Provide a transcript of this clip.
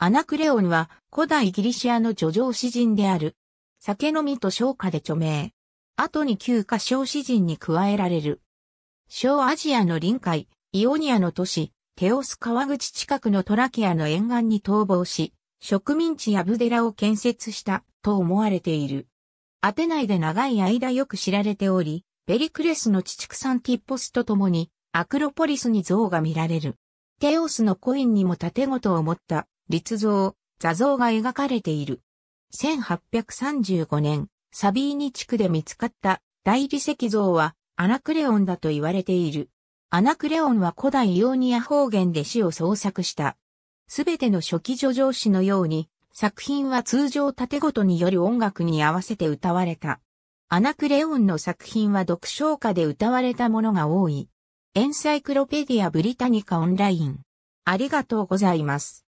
アナクレオンは古代ギリシアの叙情詩人である。酒飲みと昇華で著名。後に旧歌小詩人に加えられる。小アジアの臨海、イオニアの都市、テオス川口近くのトラキアの沿岸に逃亡し、植民地やブデラを建設したと思われている。アテナイで長い間よく知られており、ペリクレスの地畜産ティッポスと共にアクロポリスに像が見られる。テオスのコインにも盾とを持った立像、座像が描かれている。1835年、サビーニ地区で見つかった大理石像はアナクレオンだと言われている。アナクレオンは古代イオニア方言で詩を創作した。すべての初期叙情詩のように、作品は通常縦ごとによる音楽に合わせて歌われた。アナクレオンの作品は読唱歌で歌われたものが多い。エンサイクロペディア・ブリタニカ・オンライン。ありがとうございます。